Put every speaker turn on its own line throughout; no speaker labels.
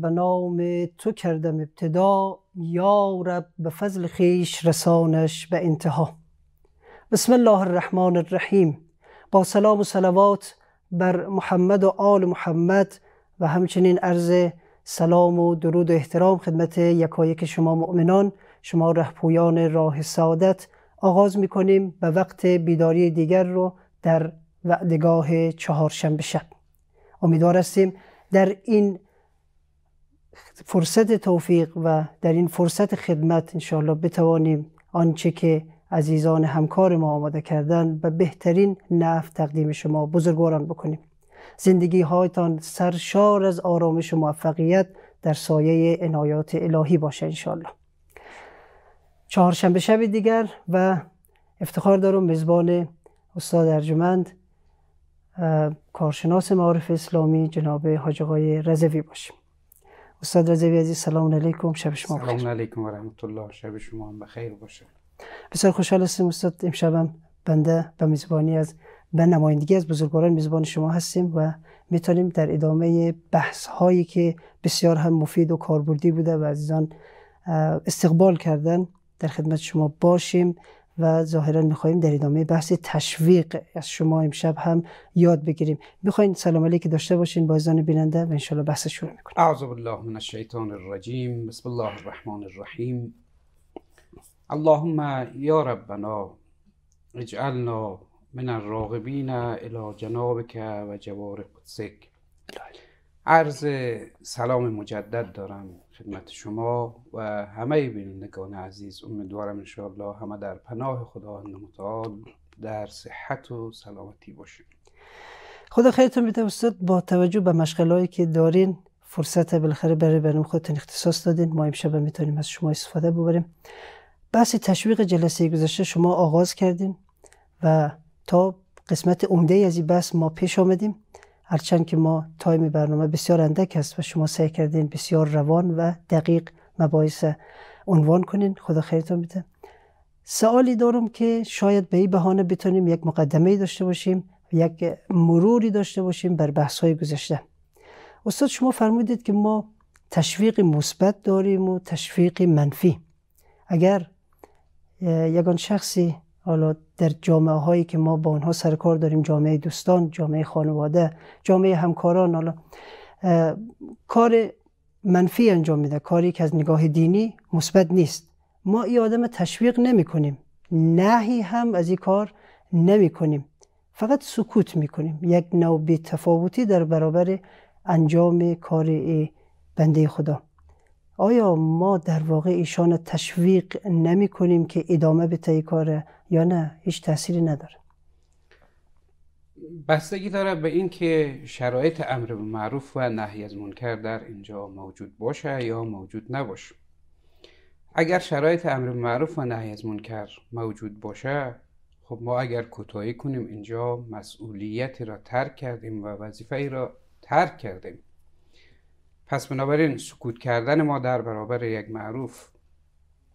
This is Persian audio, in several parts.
به نام تو کردم ابتدا یا رب به فضل خیش رسانش به انتها بسم الله الرحمن الرحیم با سلام و سلوات بر محمد و آل محمد و همچنین عرض سلام و درود و احترام خدمت یکایک شما مؤمنان شما رهپویان راه سعادت آغاز می به وقت بیداری دیگر رو در وعدگاه چهارشنبه شب امیدوار هستیم در این فرصت توفیق و در این فرصت خدمت انشاءالله بتوانیم آنچه که عزیزان همکار ما آماده کردن به بهترین نفت تقدیم شما بزرگواران بکنیم زندگی هایتان سرشار از آرامش و موفقیت در سایه عنایات الهی باشه انشاءالله چهارشنبه شب دیگر و افتخار دارم میزبان استاد ارجمند کارشناس معارف اسلامی جناب حاجقای آقای رضوی باشیم استاد رضوی عزیز سلام علیکم شب شما بخیر سلام
علیکم و رحمت الله شب شما هم بخیر باشه
بسیار خوشحال هستیم استاد امشبم بنده به میزبانی از به نمایندگی از بزرگواران میزبان شما هستیم و میتونیم در ادامه بحث هایی که بسیار هم مفید و کاربردی بوده و عزیزان استقبال کردن در خدمت شما باشیم و ظاهرا میخواهیم در ادامه بحث تشویق از شما امشب هم یاد بگیریم میخواین سلام علیکی داشته باشین با بیننده و انشالله بحث شروع میکنیم
اعوذ بالله من الشیطان الرجیم بسم الله الرحمن الرحیم اللهم یا ربنا اجعلنا من الراغبین الی جنابک و جوار قدسک عرض سلام مجدد دارم خدمت شما و همه بینندگان عزیز امیدوارم انشاءالله همه در پناه خداوند متعال در صحت و سلامتی باشیم
خدا خیرتون بده استاد با توجه به مشغلهایی که دارین فرصت بالاخره برای برنامه خودتون اختصاص دادین ما امشب میتونیم از شما استفاده ببریم بحث تشویق جلسه گذشته شما آغاز کردیم و تا قسمت عمده از این بحث ما پیش آمدیم هرچند که ما تایم برنامه بسیار اندک است و شما سعی کردین بسیار روان و دقیق مباحث عنوان کنین خدا خیرتون بده سوالی دارم که شاید به این بهانه بتونیم یک مقدمه داشته باشیم یک مروری داشته باشیم بر بحث های گذشته استاد شما فرمودید که ما تشویق مثبت داریم و تشویق منفی اگر یگان شخصی حالا در جامعه هایی که ما با آنها سرکار داریم جامعه دوستان جامعه خانواده جامعه همکاران حالا کار منفی انجام میده کاری که از نگاه دینی مثبت نیست ما این آدم تشویق نمی کنیم نهی هم از این کار نمی کنیم فقط سکوت می کنیم یک نوع تفاوتی در برابر انجام کار بنده خدا آیا ما در واقع ایشان تشویق نمی کنیم که ادامه به کار یا نه هیچ تأثیری نداره
بستگی داره به اینکه شرایط امر به معروف و نهی از منکر در اینجا موجود باشه یا موجود نباشه اگر شرایط امر به معروف و نهی از منکر موجود باشه خب ما اگر کوتاهی کنیم اینجا مسئولیت را ترک کردیم و وظیفه ای را ترک کردیم پس بنابراین سکوت کردن ما در برابر یک معروف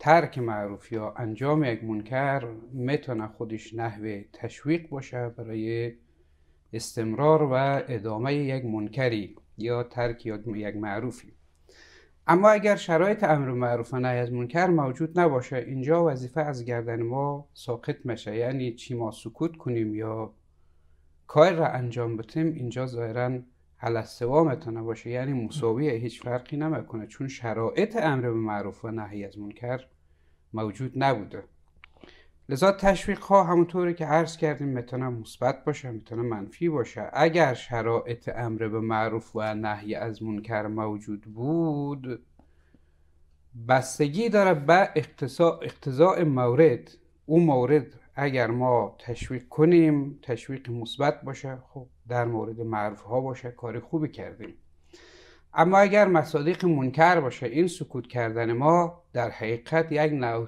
ترک معروف یا انجام یک منکر میتونه خودش نحوه تشویق باشه برای استمرار و ادامه یک منکری یا ترک یک معروفی اما اگر شرایط امر معروف و نهی از منکر موجود نباشه اینجا وظیفه از گردن ما ساقط میشه یعنی چی ما سکوت کنیم یا کار را انجام بتیم اینجا ظاهرا حل سوا میتونه باشه یعنی مساوی هیچ فرقی نمیکنه چون شرایط امر به معروف و نهی از منکر موجود نبوده لذا تشویق ها همونطوره که عرض کردیم میتونه مثبت باشه میتونه منفی باشه اگر شرایط امر به معروف و نهی از منکر موجود بود بستگی داره به اقتضاء مورد او مورد اگر ما تشویق کنیم تشویق مثبت باشه خب در مورد معروف ها باشه کار خوبی کردیم اما اگر مصادیق منکر باشه این سکوت کردن ما در حقیقت یک نوع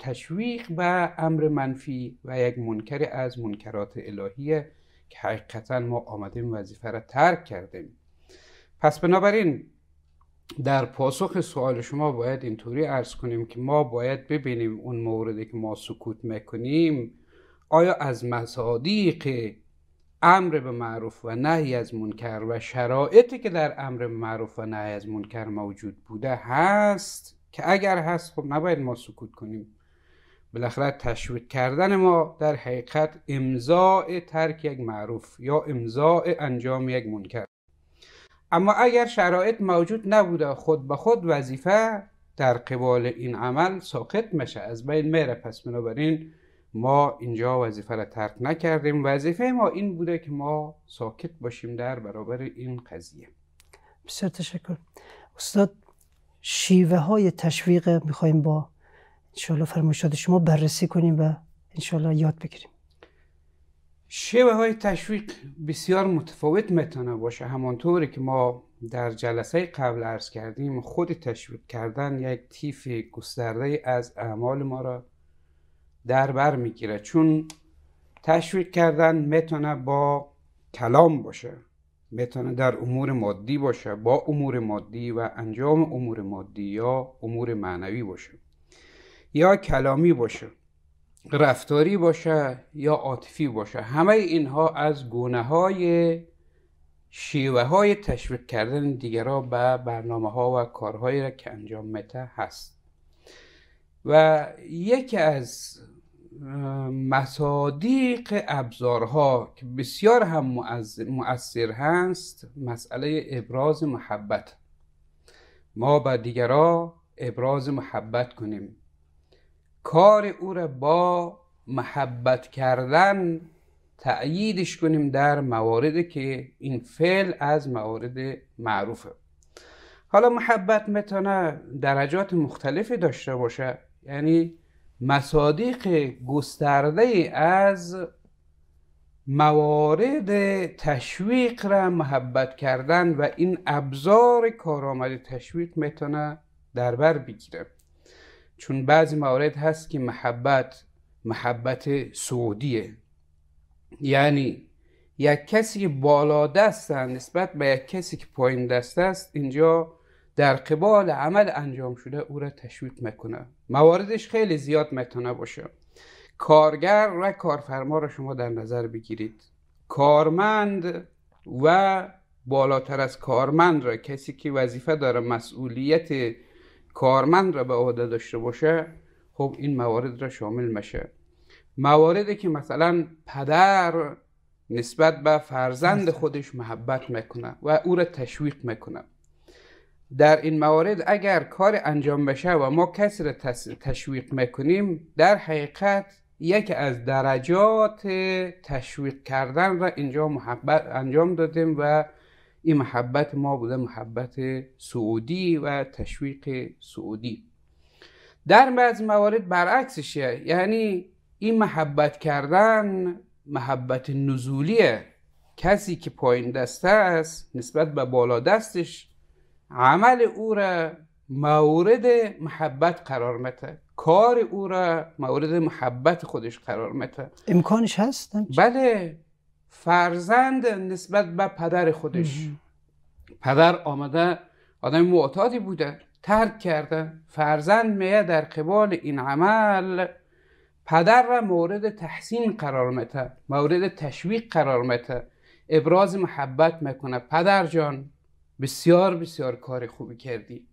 تشویق به امر منفی و یک منکر از منکرات الهیه که حقیقتا ما آمدیم وظیفه را ترک کردیم پس بنابراین در پاسخ سوال شما باید اینطوری عرض کنیم که ما باید ببینیم اون موردی که ما سکوت میکنیم آیا از مصادیق امر به معروف و نهی از منکر و شرایطی که در امر به معروف و نهی از منکر موجود بوده هست که اگر هست خب نباید ما سکوت کنیم بالاخره تشویق کردن ما در حقیقت امضاء ترک یک معروف یا امضاء انجام یک منکر اما اگر شرایط موجود نبوده خود به خود وظیفه در قبال این عمل ساقط میشه از بین میره پس بنابراین ما اینجا وظیفه را ترک نکردیم وظیفه ما این بوده که ما ساکت باشیم در برابر این قضیه
بسیار تشکر استاد شیوه های تشویق میخوایم با انشالله فرمایشات شما بررسی کنیم و انشالله یاد بگیریم
شیوه های تشویق بسیار متفاوت میتونه باشه همانطوری که ما در جلسه قبل عرض کردیم خود تشویق کردن یک تیف گسترده از اعمال ما را در بر میگیره چون تشویق کردن میتونه با کلام باشه میتونه در امور مادی باشه با امور مادی و انجام امور مادی یا امور معنوی باشه یا کلامی باشه رفتاری باشه یا عاطفی باشه همه اینها از گونه های شیوه های تشویق کردن دیگران به برنامه ها و کارهایی را که انجام میته هست و یکی از مصادیق ابزارها که بسیار هم مؤثر هست مسئله ابراز محبت ما با دیگرا ابراز محبت کنیم کار او را با محبت کردن تأییدش کنیم در موارد که این فعل از موارد معروفه حالا محبت میتونه درجات مختلفی داشته باشه یعنی مصادیق گسترده از موارد تشویق را محبت کردن و این ابزار کارآمد تشویق میتونه در بر بگیره چون بعضی موارد هست که محبت محبت سعودیه یعنی یک کسی بالا دست نسبت به یک کسی که پایین دست است اینجا در قبال عمل انجام شده او را تشویق میکنه مواردش خیلی زیاد میتونه باشه کارگر و کارفرما را شما در نظر بگیرید کارمند و بالاتر از کارمند را کسی که وظیفه داره مسئولیت کارمند را به عهده داشته باشه خب این موارد را شامل میشه مواردی که مثلا پدر نسبت به فرزند خودش محبت میکنه و او را تشویق میکنه در این موارد اگر کار انجام بشه و ما کسی را تشویق میکنیم در حقیقت یکی از درجات تشویق کردن را اینجا محبت انجام دادیم و این محبت ما بوده محبت سعودی و تشویق سعودی در بعض موارد برعکسشه یعنی این محبت کردن محبت نزولیه کسی که پایین دسته است نسبت به بالا دستش عمل او را مورد محبت قرار مته کار او را مورد محبت خودش قرار مته
امکانش هست؟ بله
فرزند نسبت به پدر خودش پدر آمده آدم معتادی بوده ترک کرده فرزند میه در قبال این عمل پدر را مورد تحسین قرار مته مورد تشویق قرار مته ابراز محبت میکنه پدر جان بسیار بسیار کار خوبی کردی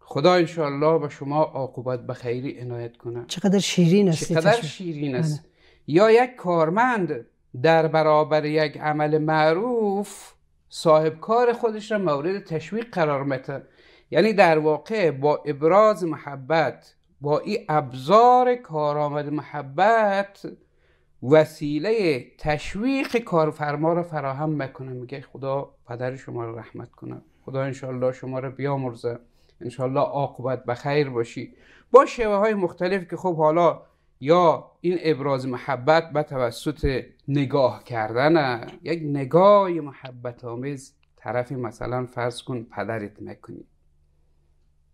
خدا انشاءالله به شما عاقبت به خیری عنایت کنه
چقدر شیرین است چقدر شیرین است
بله. یا یک کارمند در برابر یک عمل معروف صاحب کار خودش را مورد تشویق قرار میده یعنی در واقع با ابراز محبت با این ابزار کارآمد محبت وسیله تشویق کارفرما را فراهم میکنه میگه خدا پدر شما رو رحمت کنه خدا انشالله شما رو بیامرزه انشالله عاقبت بخیر خیر باشی با شیوه های مختلف که خب حالا یا این ابراز محبت به توسط نگاه کردن یک نگاه محبت آمیز طرفی مثلا فرض کن پدرت میکنی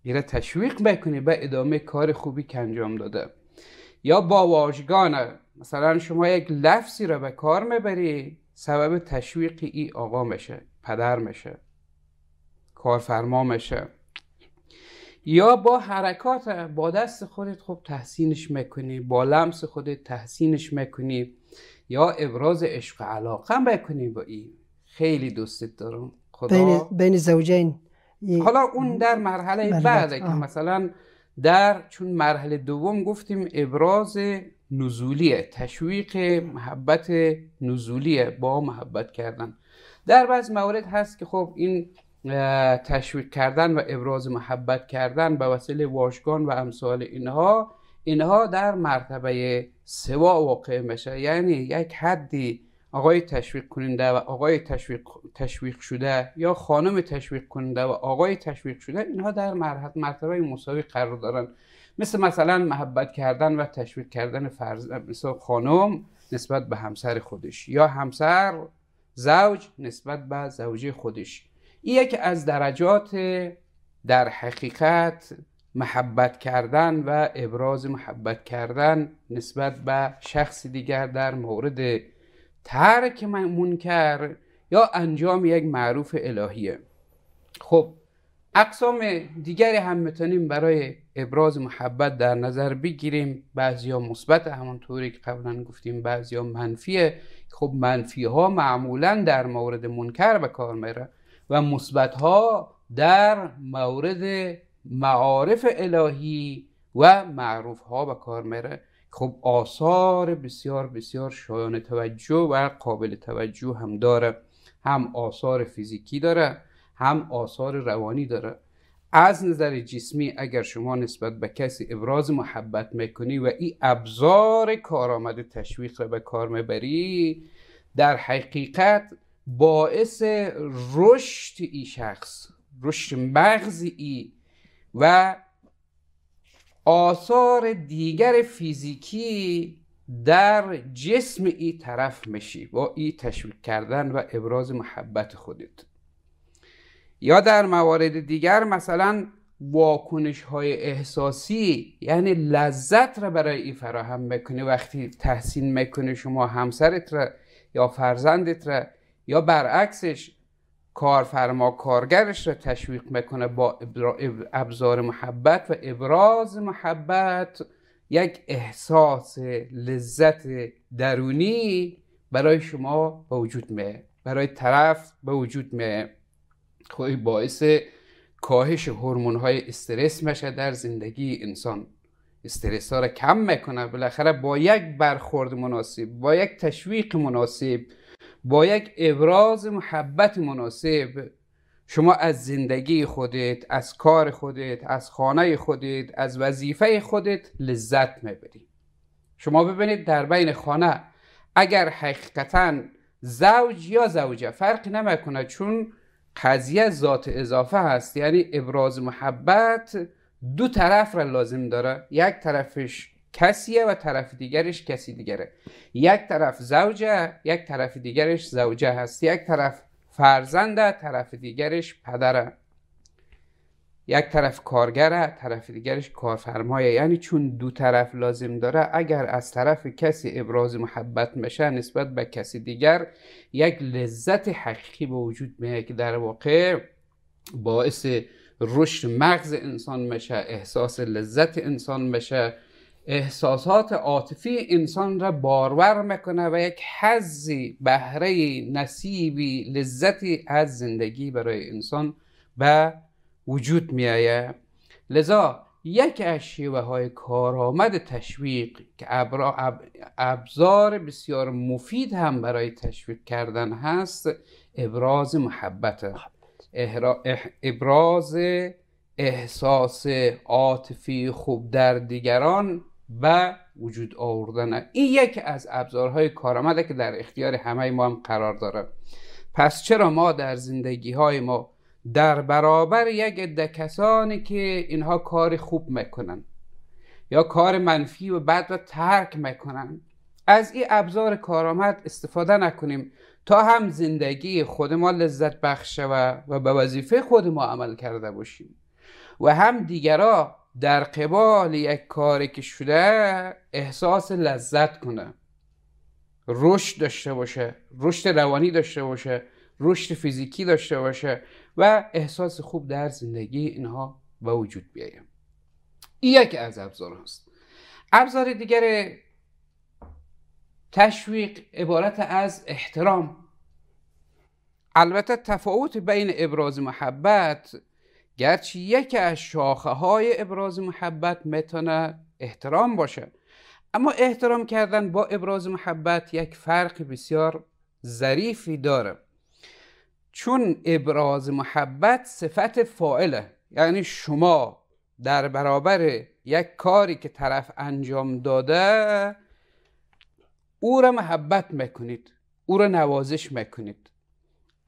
میره تشویق بکنی به ادامه کار خوبی که انجام داده یا با واژگانه مثلا شما یک لفظی را به کار میبری سبب تشویق ای آقا میشه پدر میشه کارفرما میشه یا با حرکات با دست خودت خوب تحسینش میکنی با لمس خودت تحسینش میکنی یا ابراز عشق و علاقه میکنی با این خیلی دوستت دارم خدا
بین, زوجین حالا اون در
مرحله بعده که مثلا در چون مرحله دوم گفتیم ابراز نزولیه تشویق محبت نزولیه با محبت کردن در بعض موارد هست که خب این تشویق کردن و ابراز محبت کردن به وسیله واشگان و امثال اینها اینها در مرتبه سوا واقع میشه یعنی یک حدی آقای تشویق کننده و آقای تشویق, تشویق شده یا خانم تشویق کننده و آقای تشویق شده اینها در مرتبه مساوی قرار دارن مثل مثلا محبت کردن و تشویق کردن فرز مثل خانم نسبت به همسر خودش یا همسر زوج نسبت به زوجه خودش این یک از درجات در حقیقت محبت کردن و ابراز محبت کردن نسبت به شخص دیگر در مورد ترک منکر یا انجام یک معروف الهیه خب اقسام دیگری هم میتونیم برای ابراز محبت در نظر بگیریم بعضیا مثبت همانطوری که قبلا گفتیم ها منفیه خب منفی ها معمولا در مورد منکر به کار میره و مثبت ها در مورد معارف الهی و معروف ها به کار میره خب آثار بسیار بسیار شایان توجه و قابل توجه هم داره هم آثار فیزیکی داره هم آثار روانی داره از نظر جسمی اگر شما نسبت به کسی ابراز محبت میکنی و این ابزار کارآمد تشویق را به کار میبری در حقیقت باعث رشد ای شخص رشد مغز ای و آثار دیگر فیزیکی در جسم ای طرف میشی با ای تشویق کردن و ابراز محبت خودت یا در موارد دیگر مثلا واکنش های احساسی یعنی لذت را برای این فراهم میکنه وقتی تحسین میکنه شما همسرت را یا فرزندت را یا برعکسش کارفرما کارگرش را تشویق میکنه با ابزار محبت و ابراز محبت یک احساس لذت درونی برای شما به وجود برای طرف به وجود خوی باعث کاهش هورمون های استرس میشه در زندگی انسان استرس ها را کم میکنه بالاخره با یک برخورد مناسب با یک تشویق مناسب با یک ابراز محبت مناسب شما از زندگی خودت از کار خودت از خانه خودت از وظیفه خودت لذت میبری شما ببینید در بین خانه اگر حقیقتا زوج یا زوجه فرق نمیکنه چون قضیه ذات اضافه هست یعنی ابراز محبت دو طرف را لازم داره یک طرفش کسیه و طرف دیگرش کسی دیگره یک طرف زوجه یک طرف دیگرش زوجه هست یک طرف فرزنده طرف دیگرش پدره یک طرف کارگره طرف دیگرش کارفرمایه یعنی چون دو طرف لازم داره اگر از طرف کسی ابراز محبت میشه نسبت به کسی دیگر یک لذت حقیقی به وجود میه که در واقع باعث رشد مغز انسان میشه احساس لذت انسان میشه احساسات عاطفی انسان را بارور میکنه و یک حزی بهره نصیبی لذتی از زندگی برای انسان به وجود می آید. لذا یک از شیوه های کارآمد تشویق که ابزار بسیار مفید هم برای تشویق کردن هست ابراز محبت ابراز احساس عاطفی خوب در دیگران و وجود آوردن این یکی از ابزارهای کارآمده که در اختیار همه ما هم قرار داره پس چرا ما در زندگی های ما در برابر یک عده کسانی که اینها کار خوب میکنن یا کار منفی و بد را ترک میکنن از این ابزار کارآمد استفاده نکنیم تا هم زندگی خود ما لذت بخش و به وظیفه خود ما عمل کرده باشیم و هم دیگرا در قبال یک کاری که شده احساس لذت کنه رشد داشته باشه رشد روانی داشته باشه رشد فیزیکی داشته باشه و احساس خوب در زندگی اینها به وجود بیایم این یکی از ابزار هست ابزار دیگر تشویق عبارت از احترام البته تفاوت بین ابراز محبت گرچه یکی از شاخه های ابراز محبت میتونه احترام باشه اما احترام کردن با ابراز محبت یک فرق بسیار ظریفی داره چون ابراز محبت صفت فاعله یعنی شما در برابر یک کاری که طرف انجام داده او را محبت میکنید او را نوازش میکنید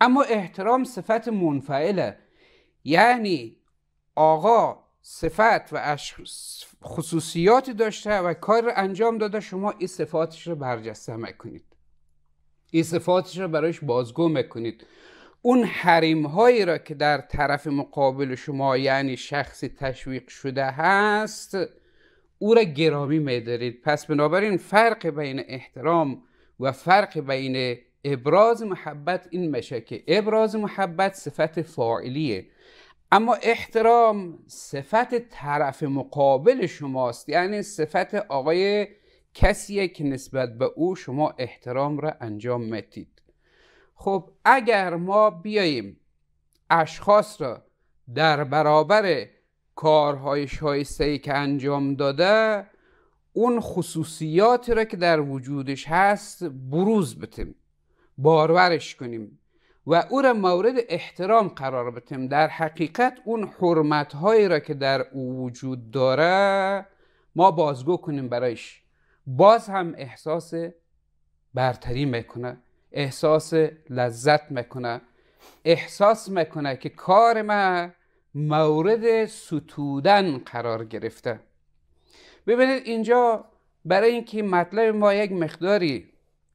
اما احترام صفت منفعله یعنی آقا صفت و خصوصیاتی داشته و کار انجام داده شما این صفاتش را برجسته میکنید این صفاتش را برایش بازگو میکنید اون حریم هایی را که در طرف مقابل شما یعنی شخصی تشویق شده هست او را گرامی میدارید پس بنابراین فرق بین احترام و فرق بین ابراز محبت این میشه که ابراز محبت صفت فاعلیه اما احترام صفت طرف مقابل شماست یعنی صفت آقای کسیه که نسبت به او شما احترام را انجام میدید خب اگر ما بیاییم اشخاص را در برابر کارهای شایسته که انجام داده اون خصوصیاتی را که در وجودش هست بروز بتیم بارورش کنیم و او را مورد احترام قرار بتیم در حقیقت اون حرمت هایی را که در او وجود داره ما بازگو کنیم برایش باز هم احساس برتری میکنه احساس لذت میکنه احساس میکنه که کار ما مورد ستودن قرار گرفته ببینید اینجا برای اینکه مطلب ما یک مقداری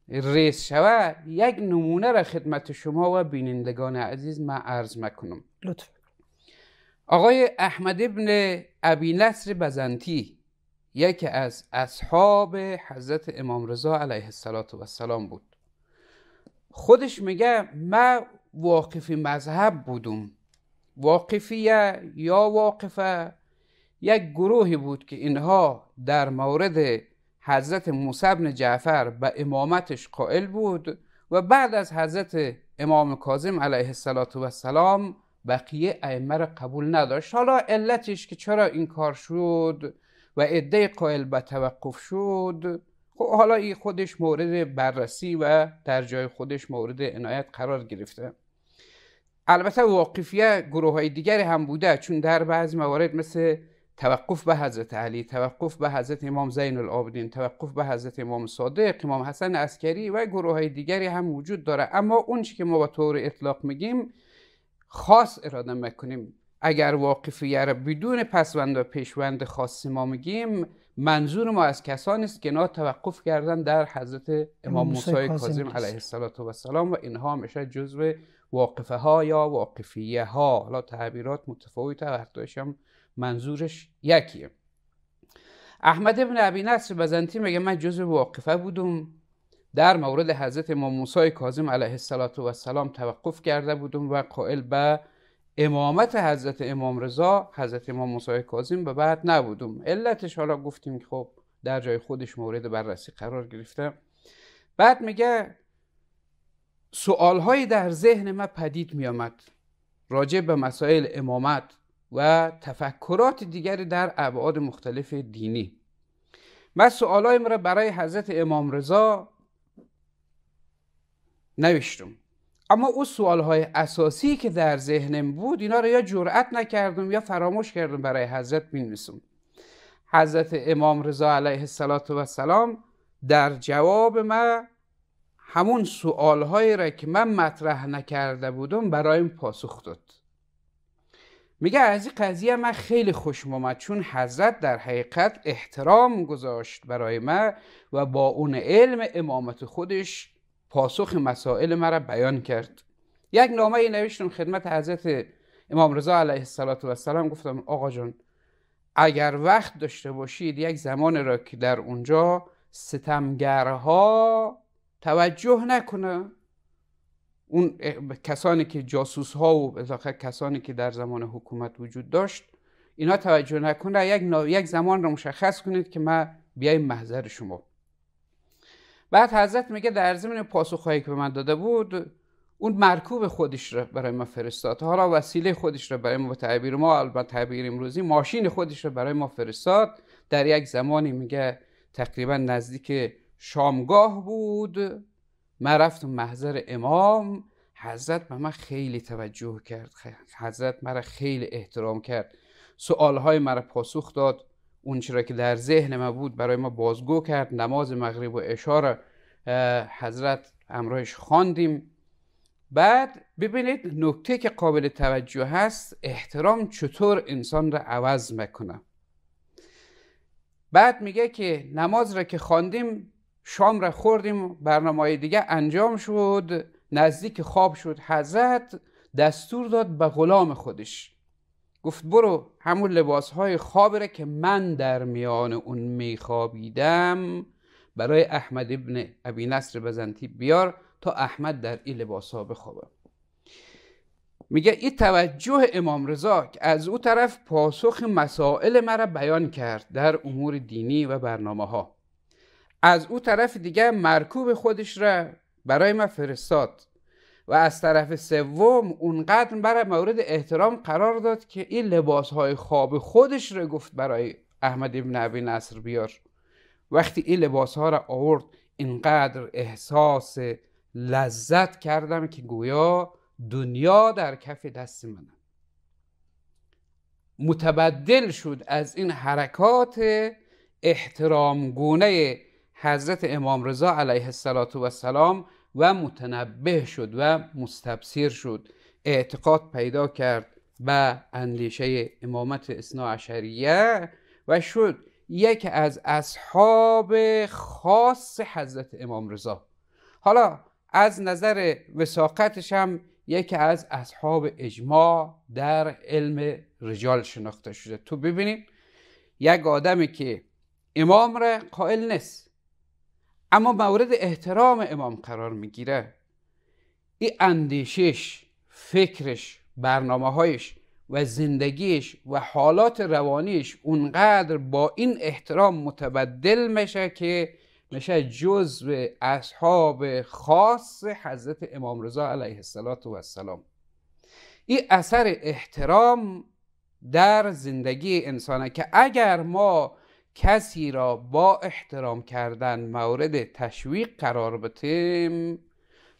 ریز شوه یک نمونه را خدمت شما و بینندگان عزیز ما عرض میکنم لطف آقای احمد ابن ابی نصر بزنتی یکی از اصحاب حضرت امام رضا علیه السلام بود خودش میگه ما واقفی مذهب بودم واقفیه یا واقفه یک گروهی بود که اینها در مورد حضرت موسی بن جعفر به امامتش قائل بود و بعد از حضرت امام کاظم علیه السلام بقیه ائمه را قبول نداشت حالا علتش که چرا این کار شد و عده قائل به توقف شد خب حالا این خودش مورد بررسی و در جای خودش مورد عنایت قرار گرفته البته واقفیه گروه های دیگری هم بوده چون در بعض موارد مثل توقف به حضرت علی توقف به حضرت امام زین العابدین توقف به حضرت امام صادق امام حسن عسکری و گروه های دیگری هم وجود داره اما اون که ما با طور اطلاق میگیم خاص اراده میکنیم اگر واقفیه را بدون پسوند و پیشوند خاصی ما میگیم منظور ما از کسانی است که نا توقف کردن در حضرت امام موسی کاظم علیه السلام و اینها میشه جزو واقفه ها یا واقفیه ها حالا تعبیرات متفاوته و هم منظورش یکیه احمد ابن عبی نصر بزنتی میگه من جزو واقفه بودم در مورد حضرت امام موسی کاظم علیه السلام توقف کرده بودم و قائل به امامت حضرت امام رضا حضرت امام موسی کاظم به بعد نبودم علتش حالا گفتیم که خب در جای خودش مورد بررسی قرار گرفته بعد میگه سوالهایی در ذهن ما پدید میآمد راجع به مسائل امامت و تفکرات دیگری در ابعاد مختلف دینی من سوالهایم را برای حضرت امام رضا نوشتم اما او سوال های اساسی که در ذهنم بود اینا رو یا جرأت نکردم یا فراموش کردم برای حضرت مینویسم حضرت امام رضا علیه السلام در جواب من همون سوال هایی را که من مطرح نکرده بودم برایم پاسخ داد میگه از این قضیه من خیلی خوشم آمد چون حضرت در حقیقت احترام گذاشت برای من و با اون علم امامت خودش پاسخ مسائل مرا بیان کرد یک نامه نوشتم خدمت حضرت امام رضا علیه السلام گفتم آقا جان اگر وقت داشته باشید یک زمان را که در اونجا ستمگرها توجه نکنه اون کسانی که جاسوس ها و بالاخره کسانی که در زمان حکومت وجود داشت اینا توجه نکنه یک, یک زمان را مشخص کنید که من بیایم محضر شما بعد حضرت میگه در ضمن پاسخهایی که به من داده بود اون مرکوب خودش را برای ما فرستاد حالا وسیله خودش را برای ما تعبیر ما البته تعبیر امروزی ماشین خودش را برای ما فرستاد در یک زمانی میگه تقریبا نزدیک شامگاه بود من رفتم محضر امام حضرت به من خیلی توجه کرد حضرت مرا خیلی احترام کرد سوالهای مرا پاسخ داد اون چرا که در ذهن ما بود برای ما بازگو کرد نماز مغرب و اشار حضرت امرایش خواندیم بعد ببینید نکته که قابل توجه هست احترام چطور انسان را عوض میکنه بعد میگه که نماز را که خواندیم شام را خوردیم برنامه دیگه انجام شد نزدیک خواب شد حضرت دستور داد به غلام خودش گفت برو همون لباس های را که من در میان اون میخوابیدم برای احمد ابن ابی نصر بزنتی بیار تا احمد در این لباس ها بخوابه میگه این توجه امام رضا که از او طرف پاسخ مسائل مرا بیان کرد در امور دینی و برنامه ها از او طرف دیگه مرکوب خودش را برای ما فرستاد و از طرف سوم اونقدر برای مورد احترام قرار داد که این های خواب خودش رو گفت برای احمد ابن عبی نصر بیار وقتی این لباسها را آورد اینقدر احساس لذت کردم که گویا دنیا در کف دست من متبدل شد از این حرکات احترامگونه حضرت امام رضا علیه السلام و متنبه شد و مستبصیر شد اعتقاد پیدا کرد به اندیشه امامت عشریه و شد یک از اصحاب خاص حضرت امام رضا حالا از نظر وساقتش هم یکی از اصحاب اجماع در علم رجال شناخته شده تو ببینیم یک آدمی که امام را قائل نیست اما مورد احترام امام قرار میگیره این اندیشش فکرش برنامه هایش و زندگیش و حالات روانیش اونقدر با این احترام متبدل میشه که میشه جزء اصحاب خاص حضرت امام رضا علیه السلام این اثر احترام در زندگی انسانه که اگر ما کسی را با احترام کردن مورد تشویق قرار بتیم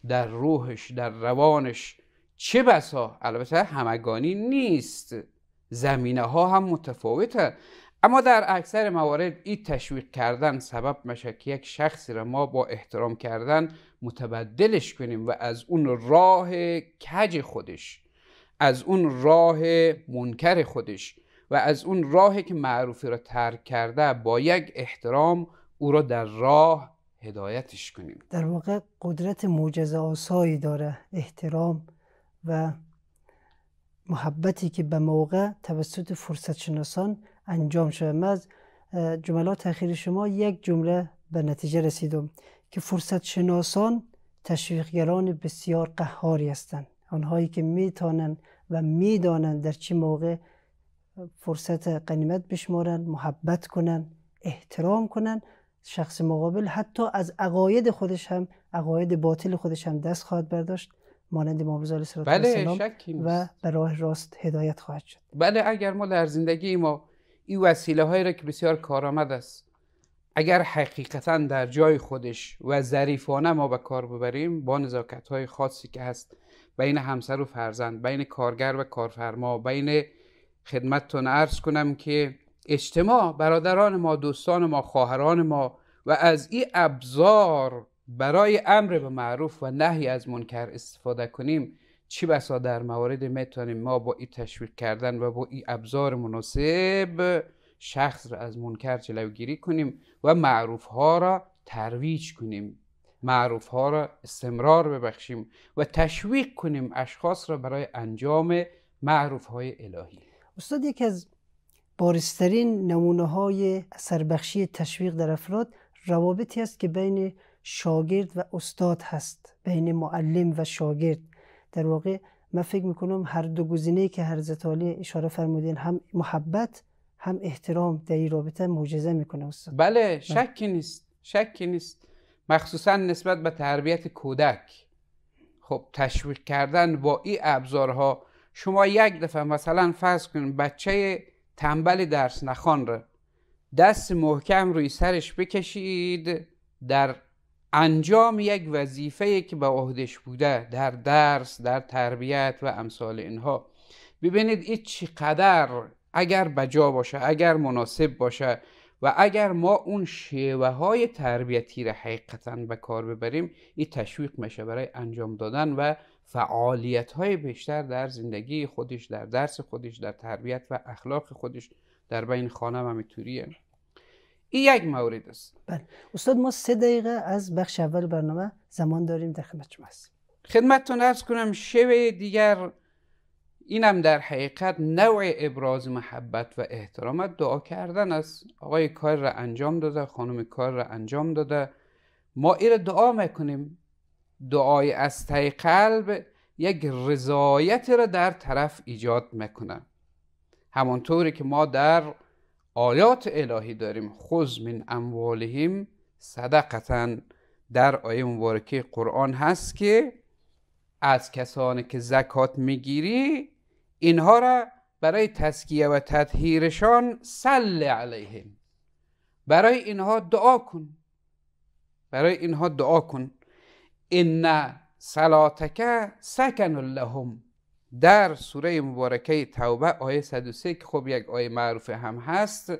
در روحش در روانش چه بسا البته همگانی نیست زمینه ها هم متفاوته اما در اکثر موارد این تشویق کردن سبب میشه که یک شخصی را ما با احترام کردن متبدلش کنیم و از اون راه کج خودش از اون راه منکر خودش و از اون راهی که معروفی را ترک کرده با یک احترام او را در راه هدایتش کنیم
در واقع قدرت موجز آسایی داره احترام و محبتی که به موقع توسط فرصت شناسان انجام شده من از جملات اخیر شما یک جمله به نتیجه رسیدم که فرصت شناسان تشویقگران بسیار قهاری هستند آنهایی که میتانند و میدانند در چه موقع فرصت قنیمت بشمارن محبت کنن احترام کنن شخص مقابل حتی از عقاید خودش هم عقاید باطل خودش هم دست خواهد برداشت مانند امام رضا علیه بله، و به راه راست هدایت خواهد شد
بله اگر ما در زندگی ما این وسیله هایی را که بسیار کارآمد است اگر حقیقتا در جای خودش و ظریفانه ما به کار ببریم با نزاکت های خاصی که هست بین همسر و فرزند بین کارگر و کارفرما بین خدمتتون عرض کنم که اجتماع برادران ما دوستان ما خواهران ما و از این ابزار برای امر به معروف و نهی از منکر استفاده کنیم چی بسا در موارد میتونیم ما با این تشویق کردن و با این ابزار مناسب شخص را از منکر جلوگیری کنیم و معروف ها را ترویج کنیم معروف ها را استمرار ببخشیم و تشویق کنیم اشخاص را برای انجام معروف های الهی
استاد یکی از بارسترین نمونه های سربخشی تشویق در افراد روابطی است که بین شاگرد و استاد هست بین معلم و شاگرد در واقع من فکر میکنم هر دو گزینه که هر زتالی اشاره فرمودین هم محبت هم احترام در این رابطه معجزه میکنه استاد بله،, بله شکی
نیست شکی نیست مخصوصا نسبت به تربیت کودک خب تشویق کردن با این ابزارها شما یک دفعه مثلا فرض کنید بچه تنبل درس نخوان دست محکم روی سرش بکشید در انجام یک وظیفه که به عهدش بوده در درس در تربیت و امثال اینها ببینید این چقدر اگر بجا باشه اگر مناسب باشه و اگر ما اون شیوه های تربیتی را حقیقتا به کار ببریم این تشویق میشه برای انجام دادن و فعالیت های بیشتر در زندگی خودش در درس خودش در تربیت و اخلاق خودش در بین خانم هم این یک مورد است
بله استاد ما سه دقیقه از بخش اول برنامه زمان داریم در خدمت شما هستیم خدمتتون ارز کنم
شوه دیگر اینم در حقیقت نوع ابراز محبت و احترام. دعا کردن است آقای کار را انجام داده خانم کار را انجام داده ما این دعا میکنیم دعای از ته قلب یک رضایتی را در طرف ایجاد میکنه همانطوری که ما در آیات الهی داریم خوز من اموالهم صدقتا در آیه مبارکه قرآن هست که از کسانی که زکات میگیری اینها را برای تسکیه و تطهیرشان سل علیهم برای اینها دعا کن برای اینها دعا کن ان صلاتک سکن لهم در سوره مبارکه توبه آیه 103 که خب یک آیه معروف هم هست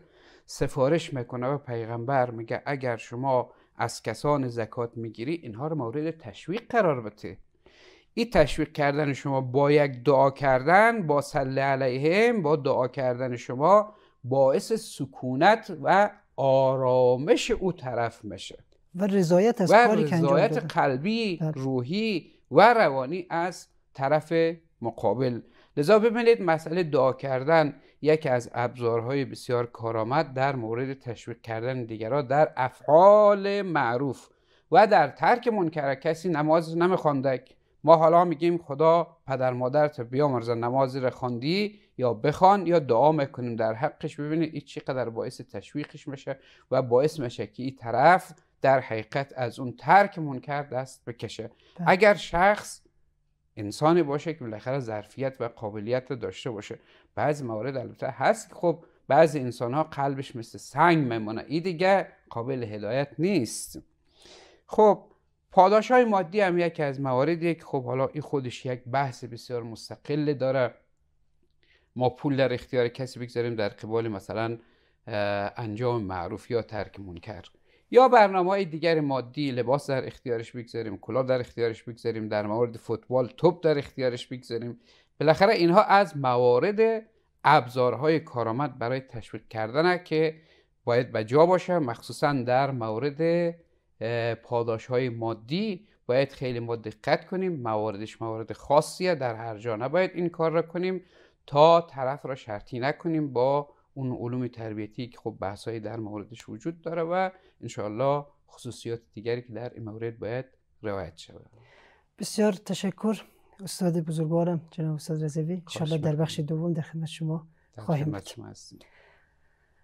سفارش میکنه به پیغمبر میگه اگر شما از کسان زکات میگیری اینها رو مورد تشویق قرار بده این تشویق کردن شما با یک دعا کردن با صلی علیهم با دعا کردن شما باعث سکونت و آرامش او طرف میشه
و رضایت از کاری که رضایت
قلبی بله. روحی و روانی از طرف مقابل لذا ببینید مسئله دعا کردن یکی از ابزارهای بسیار کارآمد در مورد تشویق کردن دیگران در افعال معروف و در ترک منکر کسی نماز نمیخواندک ما حالا میگیم خدا پدر مادرت مرزا نمازی را خواندی یا بخوان یا دعا میکنیم در حقش ببینید این چقدر باعث تشویقش میشه و باعث میشه که این طرف در حقیقت از اون ترک منکر دست بکشه بله. اگر شخص انسانی باشه که بالاخره ظرفیت و قابلیت داشته باشه بعضی موارد البته هست که خب بعضی انسان ها قلبش مثل سنگ میمونه این دیگه قابل هدایت نیست خب پاداش های مادی هم یکی از مواردیه که خب حالا این خودش یک بحث بسیار مستقل داره ما پول در اختیار کسی بگذاریم در قبال مثلا انجام معروف یا ترک منکر یا برنامه های دیگر مادی لباس در اختیارش بگذاریم کلا در اختیارش بگذاریم در مورد فوتبال توپ در اختیارش بگذاریم بالاخره اینها از موارد ابزارهای کارآمد برای تشویق کردنه که باید به جا باشه مخصوصا در مورد پاداش های مادی باید خیلی ما دقت کنیم مواردش موارد خاصیه در هر جا نباید این کار را کنیم تا طرف را شرطی نکنیم با اون علوم تربیتی که خب بحثایی در موردش وجود داره و انشاءالله خصوصیات دیگری که در این مورد باید روایت شود
بسیار تشکر استاد بزرگوارم جناب استاد رضوی انشاءالله در بخش دوم در خدمت شما خواهیم
بود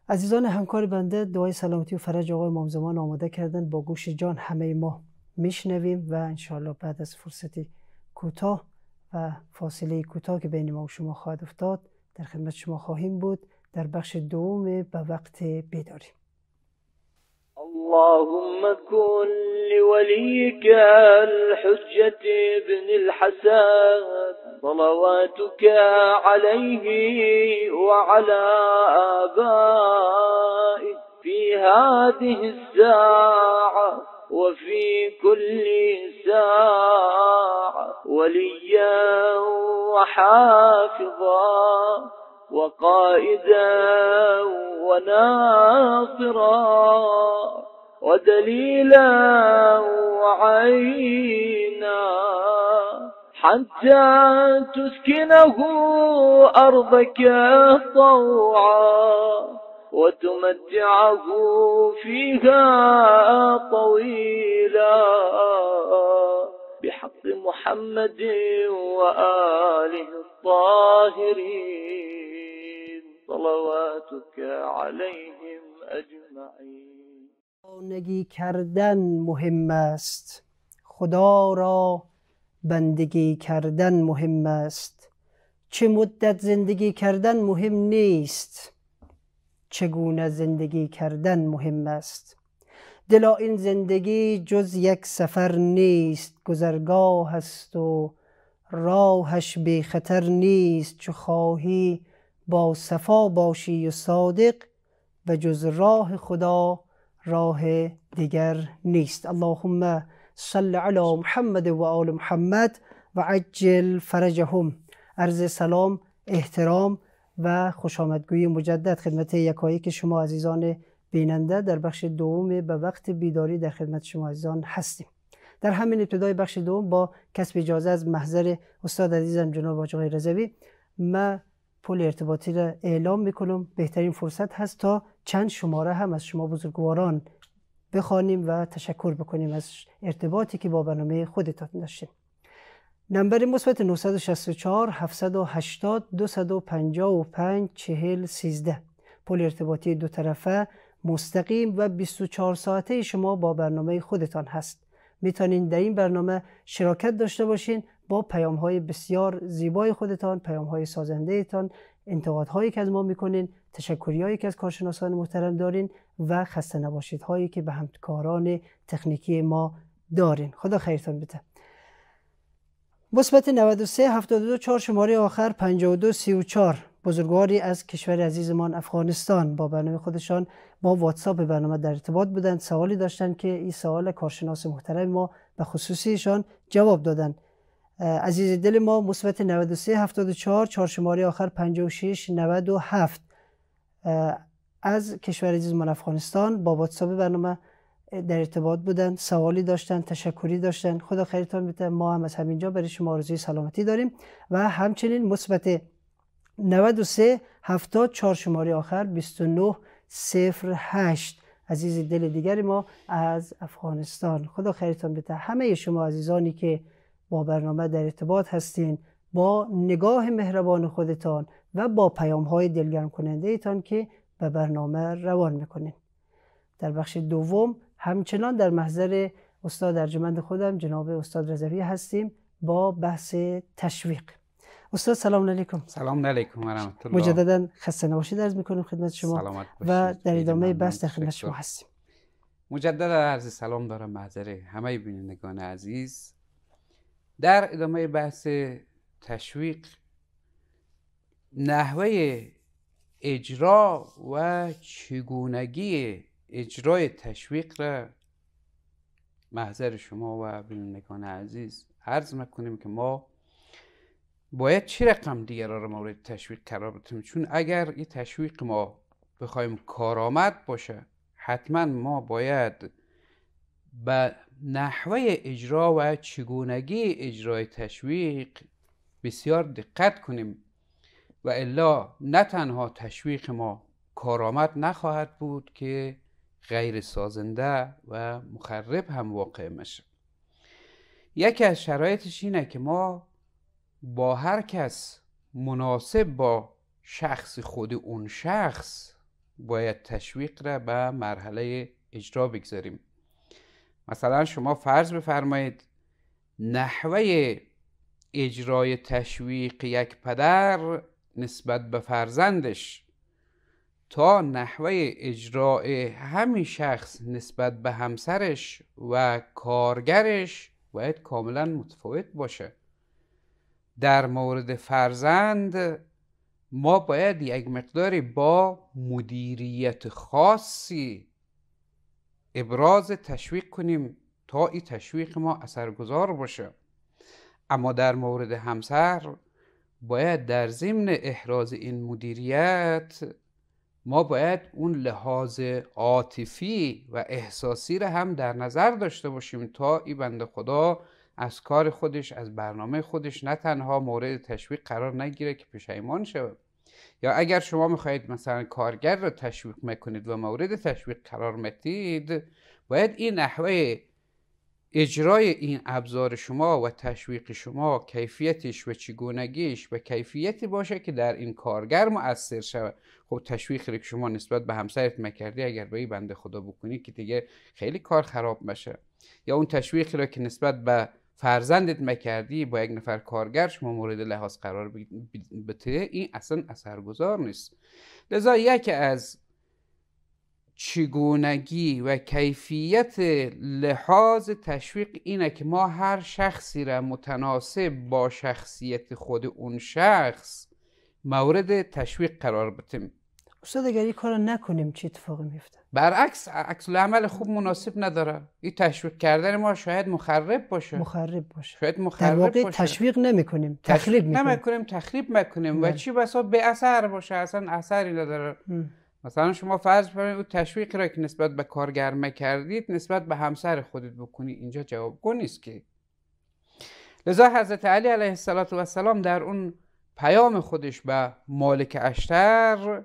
عزیزان همکار بنده دعای سلامتی و فرج آقای مامزمان آماده کردن با گوش جان همه ما میشنویم و انشاءالله بعد از فرصتی کوتاه و فاصله کوتاه که بین ما و شما خواهد افتاد در خدمت شما خواهیم بود در بخش دوم به وقت بیداریم اللهم كن لوليك الحجة بن الحسن صلواتك عليه وعلى
آبائه في هذه الساعة
وفي كل ساعة وليا وحافظا وقائدا وناصرا
ودليلا وعينا حتى تسكنه أرضك طوعا
وتمتعه فيها طويلا بحق محمد وآله الطاهرين صلواتک علیهم اجمعین کردن مهم است خدا را بندگی کردن مهم است چه مدت زندگی کردن مهم نیست چگونه زندگی کردن مهم است دلا این زندگی جز یک سفر نیست گذرگاه است و راهش بی خطر نیست چه خواهی با صفا باشی و صادق و جز راه خدا راه دیگر نیست اللهم صل علی محمد و آل محمد و عجل فرجهم عرض سلام احترام و خوش آمدگوی مجدد خدمت یکایی که شما عزیزان بیننده در بخش دوم به وقت بیداری در خدمت شما عزیزان هستیم در همین ابتدای بخش دوم با کسب اجازه از محضر استاد عزیزم جناب آقای رضوی من پل ارتباطی را اعلام میکنم بهترین فرصت هست تا چند شماره هم از شما بزرگواران بخوانیم و تشکر بکنیم از ارتباطی که با برنامه خودتان داشتیم نمبر مثبت 964 780 255 40 13 پل ارتباطی دو طرفه مستقیم و 24 ساعته شما با برنامه خودتان هست میتونین در این برنامه شراکت داشته باشین با پیام های بسیار زیبای خودتان پیام های سازنده انتقاد هایی که از ما میکنین تشکری هایی که از کارشناسان محترم دارین و خسته نباشید هایی که به همکاران تکنیکی ما دارین خدا خیرتان بده مثبت 93 72 4 شماره آخر 52 34 بزرگواری از کشور عزیزمان افغانستان با برنامه خودشان با واتساپ برنامه در ارتباط بودند سوالی داشتند که این سوال کارشناس محترم ما به خصوصیشان جواب دادند عزیز دل ما مثبت 93 74 4 شماره آخر 56 97 از کشور عزیز من افغانستان با واتساپ برنامه در ارتباط بودن سوالی داشتن تشکری داشتن خدا خیرتان بده ما هم از همینجا برای شما آرزوی سلامتی داریم و همچنین مثبت 93 70 4 شماره آخر 29 08 عزیز دل دیگر ما از افغانستان خدا خیرتان بده همه شما عزیزانی که با برنامه در ارتباط هستین با نگاه مهربان خودتان و با پیام های دلگرم کننده ایتان که به برنامه روان میکنین در بخش دوم همچنان در محضر استاد ارجمند خودم جناب استاد رضوی هستیم با بحث تشویق استاد سلام علیکم سلام علیکم و رحمت الله مجددا خسته نباشید عرض خدمت شما و در ادامه بحث در خدمت شما هستیم
مجددا عرض سلام دارم محضر همه بینندگان عزیز در ادامه بحث تشویق نحوه اجرا و چگونگی اجرای تشویق را محضر شما و بینندگان عزیز عرض میکنیم که ما باید چه رقم دیگران را مورد تشویق قرار بدیم چون اگر این تشویق ما بخوایم کارآمد باشه حتما ما باید به نحوه اجرا و چگونگی اجرای تشویق بسیار دقت کنیم و الا نه تنها تشویق ما کارآمد نخواهد بود که غیر سازنده و مخرب هم واقع میشه یکی از شرایطش اینه که ما با هر کس مناسب با شخص خود اون شخص باید تشویق را به مرحله اجرا بگذاریم مثلا شما فرض بفرمایید نحوه اجرای تشویق یک پدر نسبت به فرزندش تا نحوه اجرای همین شخص نسبت به همسرش و کارگرش باید کاملا متفاوت باشه در مورد فرزند ما باید یک مقداری با مدیریت خاصی ابراز تشویق کنیم تا این تشویق ما اثرگذار باشه اما در مورد همسر باید در ضمن احراز این مدیریت ما باید اون لحاظ عاطفی و احساسی را هم در نظر داشته باشیم تا ای بند خدا از کار خودش از برنامه خودش نه تنها مورد تشویق قرار نگیره که پشیمان شود یا اگر شما میخواهید مثلا کارگر را تشویق میکنید و مورد تشویق قرار میدید باید این نحوه اجرای این ابزار شما و تشویق شما کیفیتش و چگونگیش و کیفیتی باشه که در این کارگر مؤثر شود خب تشویقی که شما نسبت به همسرت مکردی اگر به این بنده خدا بکنی که دیگه خیلی کار خراب بشه یا اون تشویقی را که نسبت به فرزندت مکردی با یک نفر کارگر شما مورد لحاظ قرار بده این اصلا اثرگذار نیست لذا یکی از چگونگی و کیفیت لحاظ تشویق اینه که ما هر شخصی را متناسب با شخصیت خود اون شخص مورد تشویق قرار بتیم
استاد اگر این کار نکنیم چی اتفاقی میفته
برعکس عکس عمل خوب مناسب نداره این تشویق کردن ما شاید مخرب باشه مخرب باشه شاید مخرب در واقع
تشویق نمیکنیم تخریب نمیکنیم
تخریب میکنیم و بله. چی بسا به اثر باشه اصلا اثری نداره مثلا شما فرض بفرمایید اون تشویق را که نسبت به کارگر کردید نسبت به همسر خودت بکنی اینجا جوابگو نیست که لذا حضرت علی علیه السلام در اون پیام خودش به مالک اشتر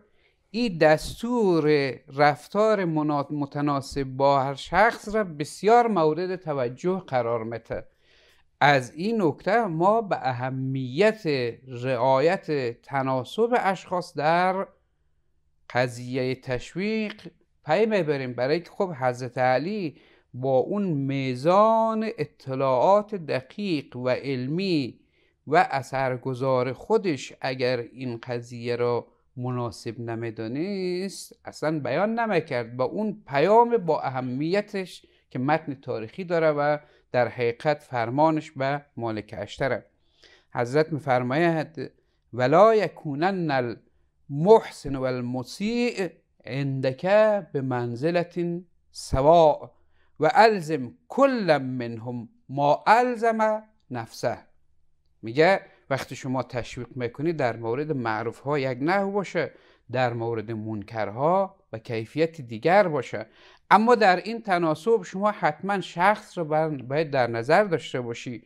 این دستور رفتار متناسب با هر شخص را بسیار مورد توجه قرار میده از این نکته ما به اهمیت رعایت تناسب اشخاص در قضیه تشویق پی میبریم برای که خب حضرت علی با اون میزان اطلاعات دقیق و علمی و اثرگذار خودش اگر این قضیه را مناسب نمیدانست اصلا بیان نمیکرد با اون پیام با اهمیتش که متن تاریخی داره و در حقیقت فرمانش به مالک اشتره حضرت میفرماید ولا یکونن المحسن و المسیع اندکه به منزلت سواء و الزم کل منهم ما الزم نفسه میگه وقتی شما تشویق میکنی در مورد معروف ها یک نحو باشه در مورد منکرها و کیفیت دیگر باشه اما در این تناسب شما حتما شخص رو باید در نظر داشته باشی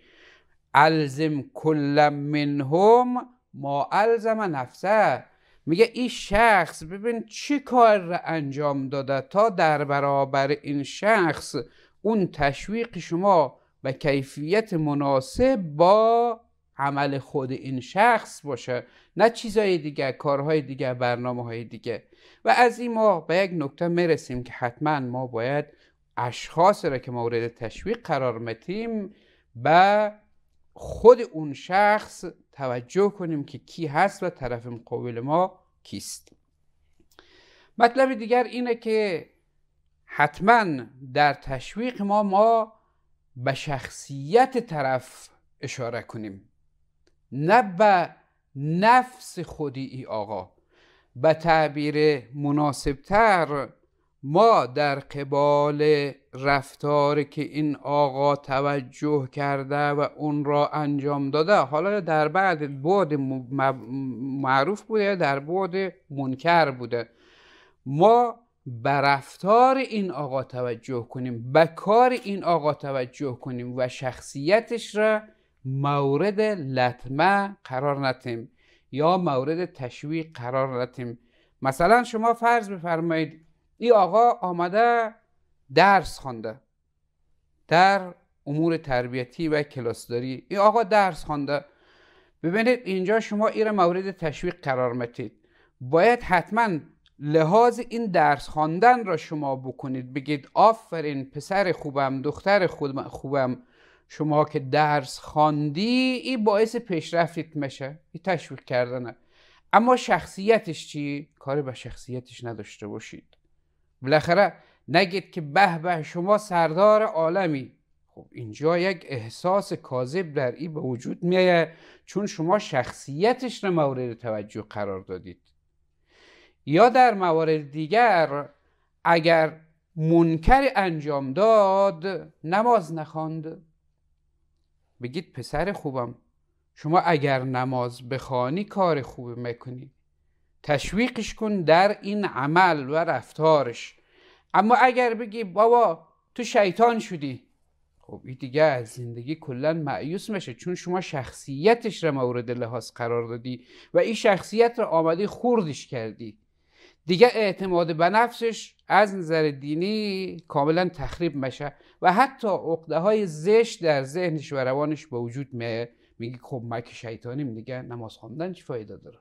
الزم کل منهم ما الزم نفسه میگه این شخص ببین چی کار را انجام داده تا در برابر این شخص اون تشویق شما و کیفیت مناسب با عمل خود این شخص باشه نه چیزهای دیگه کارهای دیگه برنامه های دیگه و از این ما به یک نکته میرسیم که حتما ما باید اشخاص را که مورد تشویق قرار متیم به خود اون شخص توجه کنیم که کی هست و طرف مقابل ما کیست مطلب دیگر اینه که حتما در تشویق ما ما به شخصیت طرف اشاره کنیم نه به نفس خودی ای آقا به تعبیر مناسبتر ما در قبال رفتار که این آقا توجه کرده و اون را انجام داده حالا در بعد بعد معروف بوده در بعد منکر بوده ما به رفتار این آقا توجه کنیم به کار این آقا توجه کنیم و شخصیتش را مورد لطمه قرار نتیم یا مورد تشویق قرار نتیم مثلا شما فرض بفرمایید این آقا آمده درس خوانده در امور تربیتی و کلاسداری این آقا درس خوانده ببینید اینجا شما این مورد تشویق قرار متید باید حتما لحاظ این درس خواندن را شما بکنید بگید آفرین پسر خوبم دختر خوبم شما که درس خواندی این باعث پیشرفتت میشه ای تشویق کردنه اما شخصیتش چی کاری به شخصیتش نداشته باشید بالاخره نگید که به به شما سردار عالمی خب اینجا یک احساس کاذب در ای به وجود میایه چون شما شخصیتش رو مورد توجه قرار دادید یا در موارد دیگر اگر منکر انجام داد نماز نخواند بگید پسر خوبم شما اگر نماز بخوانی کار خوب میکنی تشویقش کن در این عمل و رفتارش اما اگر بگی بابا تو شیطان شدی خب این دیگه از زندگی کلا معیوس میشه چون شما شخصیتش را مورد لحاظ قرار دادی و این شخصیت را آمدی خوردش کردی دیگه اعتماد به نفسش از نظر دینی کاملا تخریب میشه و حتی عقده های زشت در ذهنش و روانش به وجود میه میگه خب کمک شیطانی میگه نماز خواندن چی فایده داره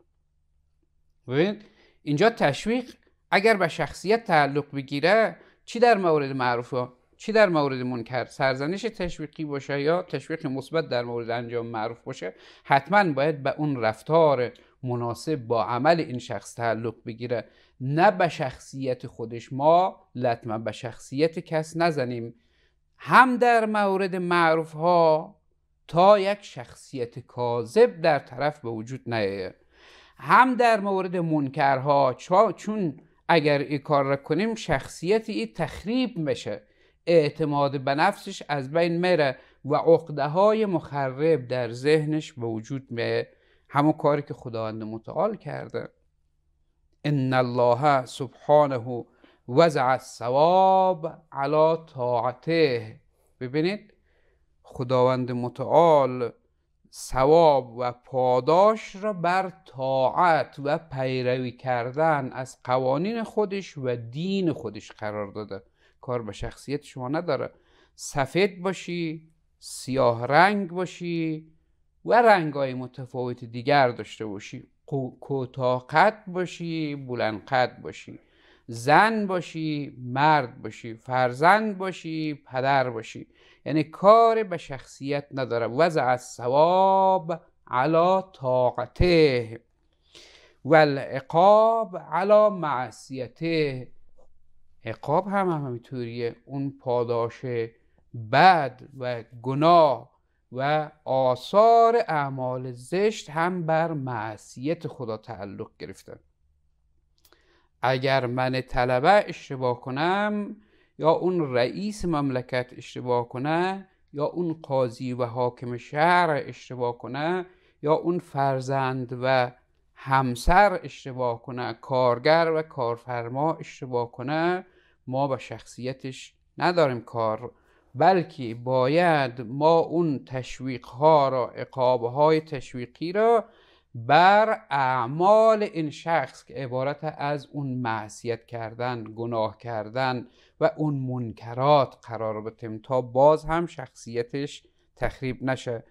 ببین اینجا تشویق اگر به شخصیت تعلق بگیره چی در مورد معروف ها چی در مورد منکر سرزنش تشویقی باشه یا تشویق مثبت در مورد انجام معروف باشه حتما باید به اون رفتار مناسب با عمل این شخص تعلق بگیره نه به شخصیت خودش ما لطمه به شخصیت کس نزنیم هم در مورد معروف ها تا یک شخصیت کاذب در طرف به وجود نیاید هم در مورد منکرها چون اگر این کار را کنیم شخصیت این تخریب میشه اعتماد به نفسش از بین میره و عقده های مخرب در ذهنش به وجود می همو کاری که خداوند متعال کرده ان الله سبحانه وزع الثواب علی طاعته ببینید خداوند متعال ثواب و پاداش را بر طاعت و پیروی کردن از قوانین خودش و دین خودش قرار داده کار به شخصیت شما نداره سفید باشی سیاه رنگ باشی و رنگ های متفاوت دیگر داشته باشی کوتاه قد باشی بلند قد باشی زن باشی مرد باشی فرزند باشی پدر باشی یعنی کار به شخصیت نداره وضع از ثواب علا طاقته و العقاب علا معصیته عقاب هم همینطوریه اون پاداش بد و گناه و آثار اعمال زشت هم بر معصیت خدا تعلق گرفتند اگر من طلبه اشتباه کنم یا اون رئیس مملکت اشتباه کنه یا اون قاضی و حاکم شهر اشتباه کنه یا اون فرزند و همسر اشتباه کنه کارگر و کارفرما اشتباه کنه ما به شخصیتش نداریم کار بلکه باید ما اون تشویق ها را اقابه های تشویقی را بر اعمال این شخص که عبارت از اون معصیت کردن گناه کردن و اون منکرات قرار بتیم تا باز هم شخصیتش تخریب نشه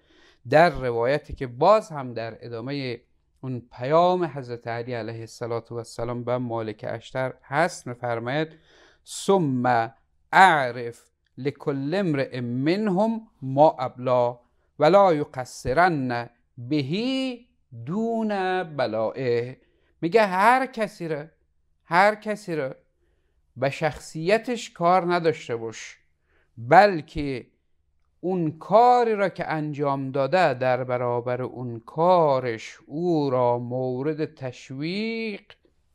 در روایتی که باز هم در ادامه اون پیام حضرت علی علیه السلام به مالک اشتر هست میفرماید ثم اعرف لکل امرئ منهم ما ابلا ولا یقصرن بهی دون بلائه میگه هر کسی را هر کسی را به شخصیتش کار نداشته باش بلکه اون کاری را که انجام داده در برابر اون کارش او را مورد تشویق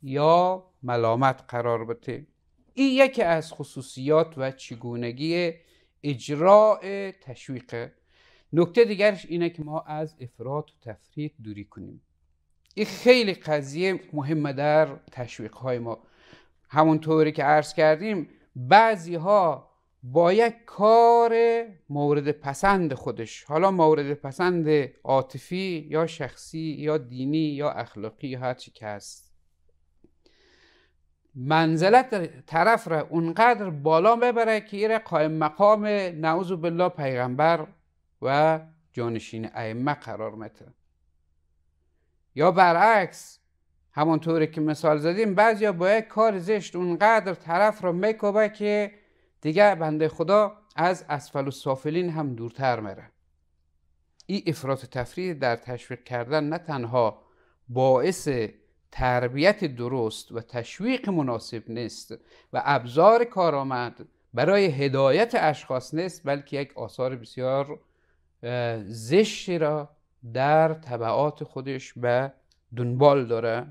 یا ملامت قرار بده این یکی از خصوصیات و چگونگی اجراع تشویقه نکته دیگرش اینه که ما از افراد و تفرید دوری کنیم این خیلی قضیه مهمه در تشویق های ما همونطوری که عرض کردیم بعضی ها با یک کار مورد پسند خودش حالا مورد پسند عاطفی یا شخصی یا دینی یا اخلاقی یا هر که هست منزلت طرف را اونقدر بالا ببره که ایره قائم مقام نعوذ بالله پیغمبر و جانشین ائمه قرار مته یا برعکس همانطوری که مثال زدیم بعضیا با یک کار زشت اونقدر طرف را میکوبه که دیگه بنده خدا از اسفل و سافلین هم دورتر میره این افراط تفریح در تشویق کردن نه تنها باعث تربیت درست و تشویق مناسب نیست و ابزار کارآمد برای هدایت اشخاص نیست بلکه یک آثار بسیار زشتی را در طبعات خودش به دنبال داره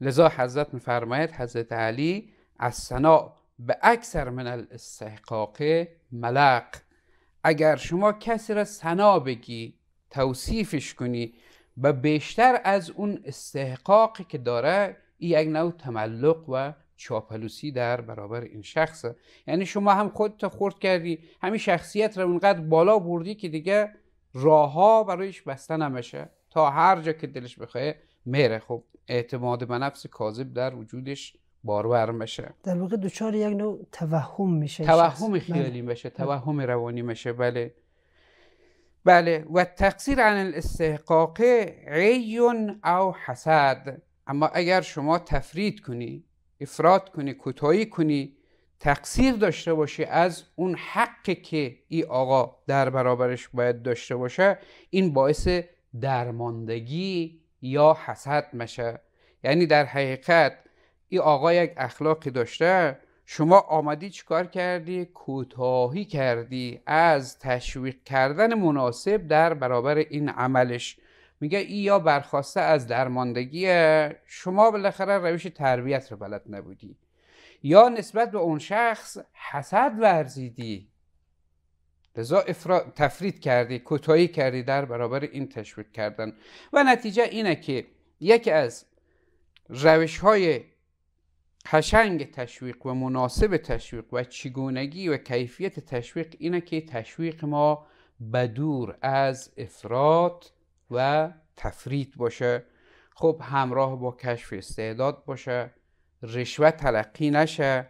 لذا حضرت میفرماید حضرت علی از سنا به اکثر من الاستحقاق ملق اگر شما کسی را سنا بگی توصیفش کنی و بیشتر از اون استحقاقی که داره این یک نوع تملق و چاپلوسی در برابر این شخص یعنی شما هم خودت خورد کردی همین شخصیت رو اونقدر بالا بردی که دیگه راهها برایش بسته نمشه تا هر جا که دلش بخواه میره خب اعتماد به نفس کاذب در وجودش بارور میشه
در واقع دوچار یک نوع توهم میشه توهم بله. خیالی میشه توهم
روانی میشه بله بله و تقصیر عن الاستحقاق عی او حسد اما اگر شما تفرید کنی افراد کنی کوتاهی کنی تقصیر داشته باشی از اون حقی که ای آقا در برابرش باید داشته باشه این باعث درماندگی یا حسد مشه یعنی در حقیقت ای آقا یک اخلاقی داشته شما آمدی چیکار کردی کوتاهی کردی از تشویق کردن مناسب در برابر این عملش میگه ای یا برخواسته از درماندگی شما بالاخره روش تربیت رو بلد نبودی یا نسبت به اون شخص حسد ورزیدی لذا افرا... تفرید کردی کوتاهی کردی در برابر این تشویق کردن و نتیجه اینه که یکی از روش های قشنگ تشویق و مناسب تشویق و چگونگی و کیفیت تشویق اینه که تشویق ما بدور از افراد و تفرید باشه خب همراه با کشف استعداد باشه رشوه تلقی نشه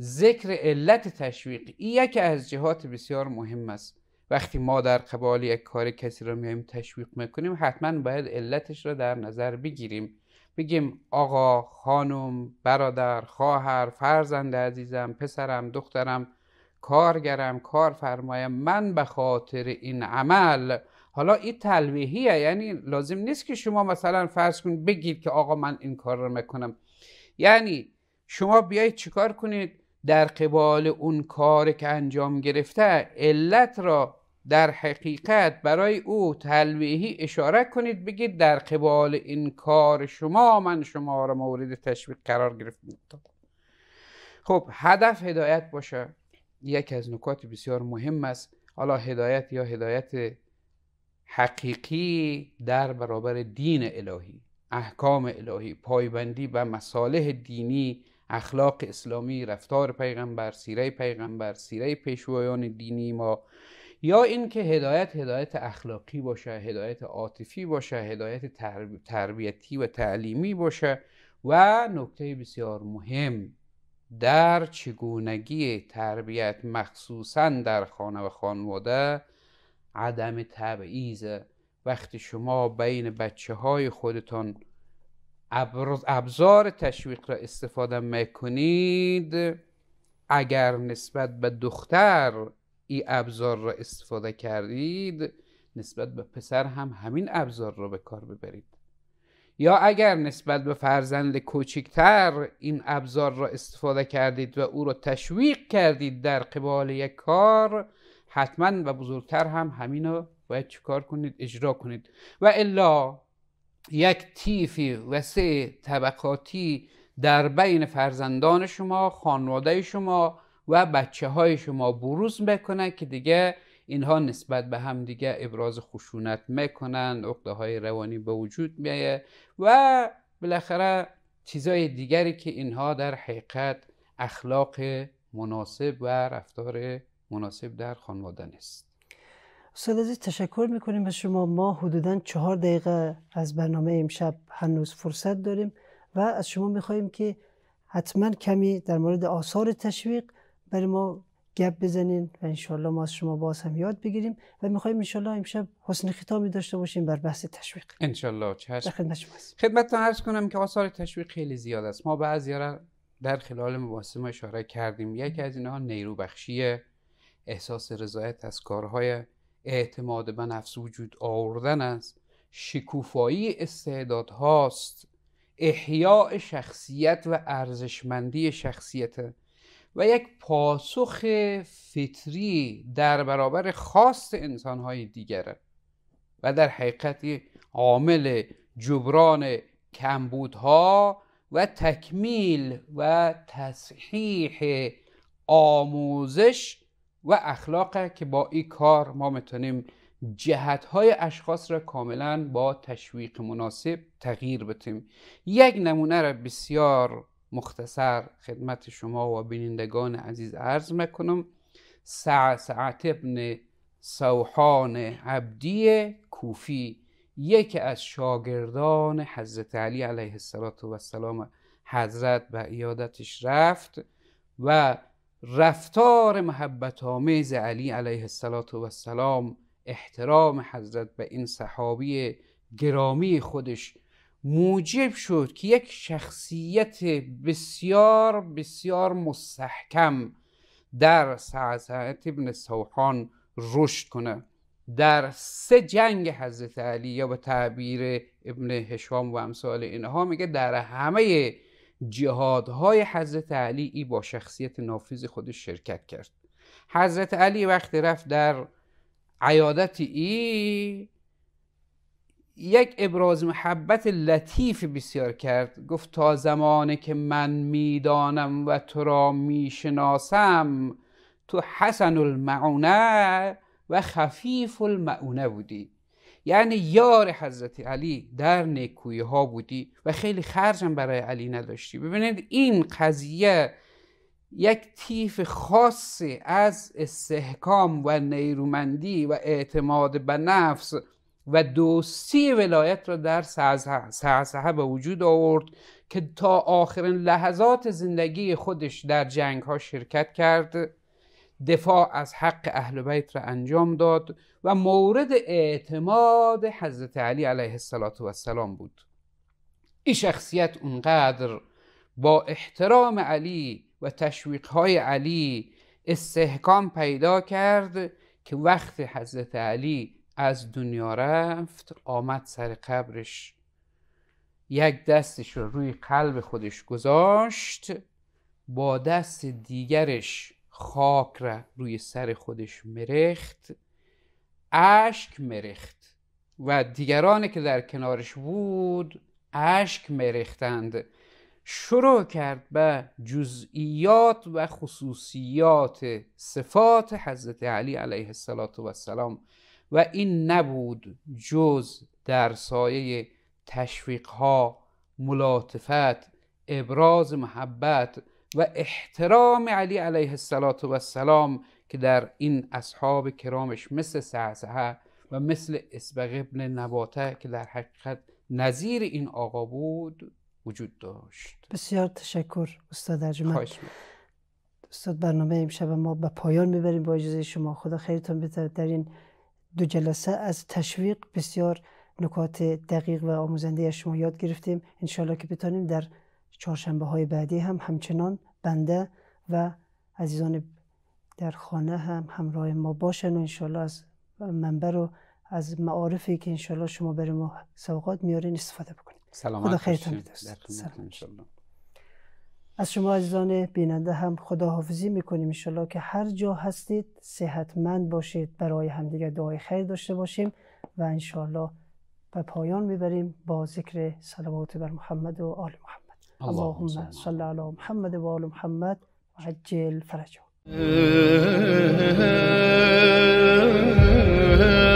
ذکر علت تشویق این یکی از جهات بسیار مهم است وقتی ما در قبال یک کار کسی را میایم تشویق میکنیم حتما باید علتش را در نظر بگیریم بگیم آقا خانم برادر خواهر فرزند عزیزم پسرم دخترم کارگرم کارفرمایم من به خاطر این عمل حالا این تلویحیه یعنی لازم نیست که شما مثلا فرض کنید بگید که آقا من این کار رو میکنم یعنی شما بیایید چیکار کنید در قبال اون کار که انجام گرفته علت را در حقیقت برای او تلویحی اشاره کنید بگید در قبال این کار شما من شما را مورد تشویق قرار گرفتم خب هدف هدایت باشه یکی از نکات بسیار مهم است حالا هدایت یا هدایت حقیقی در برابر دین الهی احکام الهی پایبندی و مصالح دینی اخلاق اسلامی رفتار پیغمبر سیره پیغمبر سیره پیشوایان دینی ما یا اینکه هدایت هدایت اخلاقی باشه هدایت عاطفی باشه هدایت تربیتی و تعلیمی باشه و نکته بسیار مهم در چگونگی تربیت مخصوصا در خانه و خانواده عدم تبعیزه وقتی شما بین بچه های خودتان ابزار تشویق را استفاده میکنید اگر نسبت به دختر این ابزار را استفاده کردید نسبت به پسر هم همین ابزار را به کار ببرید یا اگر نسبت به فرزند کوچکتر این ابزار را استفاده کردید و او را تشویق کردید در قبال یک کار حتما و بزرگتر هم رو باید چیکار کنید اجرا کنید و الا یک تیفی سه طبقاتی در بین فرزندان شما خانواده شما و بچه های شما بروز میکنه که دیگه اینها نسبت به هم دیگه ابراز خشونت میکنن عقده های روانی به وجود میایه و بالاخره چیزای دیگری که اینها در حقیقت اخلاق مناسب و رفتار مناسب در خانواده نیست
استاد عزیز تشکر میکنیم از شما ما حدودا چهار دقیقه از برنامه امشب هنوز فرصت داریم و از شما میخواهیم که حتما کمی در مورد آثار تشویق برای ما گپ بزنین و انشالله ما از شما باز هم یاد بگیریم و میخواییم انشالله امشب حسن ختامی داشته باشیم بر بحث تشویق
انشالله چشم خدمت شما خدمتتون عرض کنم که آثار تشویق خیلی زیاد است ما بعضی را در خلال مباحث اشاره کردیم یکی از اینها بخشیه. احساس رضایت از کارهای اعتماد به نفس وجود آوردن است شکوفایی استعداد هاست احیاء شخصیت و ارزشمندی شخصیت و یک پاسخ فطری در برابر خاص انسانهای دیگره و در حقیقت عامل جبران کمبودها و تکمیل و تصحیح آموزش و اخلاقه که با این کار ما میتونیم جهت های اشخاص را کاملا با تشویق مناسب تغییر بتیم یک نمونه را بسیار مختصر خدمت شما و بینندگان عزیز عرض میکنم سع سعت ابن سوحان عبدی کوفی یکی از شاگردان حضرت علی علیه السلام حضرت به ایادتش رفت و رفتار محبت آمیز علی علیه السلام احترام حضرت به این صحابی گرامی خودش موجب شد که یک شخصیت بسیار بسیار مستحکم در سعسعت ابن سوحان رشد کنه در سه جنگ حضرت علی یا به تعبیر ابن هشام و امثال اینها میگه در همه جهادهای حضرت علی ای با شخصیت نافذ خودش شرکت کرد حضرت علی وقتی رفت در عیادت ای یک ابراز محبت لطیف بسیار کرد گفت تا زمانه که من میدانم و تو را میشناسم تو حسن المعونه و خفیف المعونه بودی یعنی یار حضرت علی در نکویه ها بودی و خیلی خرجم برای علی نداشتی ببینید این قضیه یک تیف خاصی از استحکام و نیرومندی و اعتماد به نفس و دوستی ولایت را در سعزه به وجود آورد که تا آخرین لحظات زندگی خودش در جنگ ها شرکت کرد دفاع از حق اهل بیت را انجام داد و مورد اعتماد حضرت علی علیه السلام بود این شخصیت اونقدر با احترام علی و تشویقهای علی استحکام پیدا کرد که وقت حضرت علی از دنیا رفت آمد سر قبرش یک دستش رو روی قلب خودش گذاشت با دست دیگرش خاک را روی سر خودش مرخت اشک مرخت و دیگران که در کنارش بود اشک مرختند شروع کرد به جزئیات و خصوصیات صفات حضرت علی علیه السلام و این نبود جز در سایه تشویق ملاطفت ابراز محبت و احترام علی علیه السلام که در این اصحاب کرامش مثل سعسعه و مثل اسبغ ابن نباته که در حقیقت نظیر این آقا بود وجود داشت
بسیار تشکر استاد اجمل استاد برنامه امشب ما به پایان میبریم با اجازه شما خدا خیرتان بده در این دو جلسه از تشویق بسیار نکات دقیق و آموزنده از شما یاد گرفتیم انشالله که بتانیم در چهارشنبه های بعدی هم همچنان بنده و عزیزان در خانه هم همراه ما باشن و انشالله از منبر و از معارفی که انشالله شما برای ما سوقات میارین استفاده بکنید سلامت خدا خیرتان از شما عزیزان بیننده هم خداحافظی میکنیم انشالله که هر جا هستید صحتمند باشید برای همدیگه دعای خیر داشته باشیم و انشالله به پایان میبریم با ذکر صلوات بر محمد و آل محمد اللهم, صل على محمد وآل محمد وعجل فرجه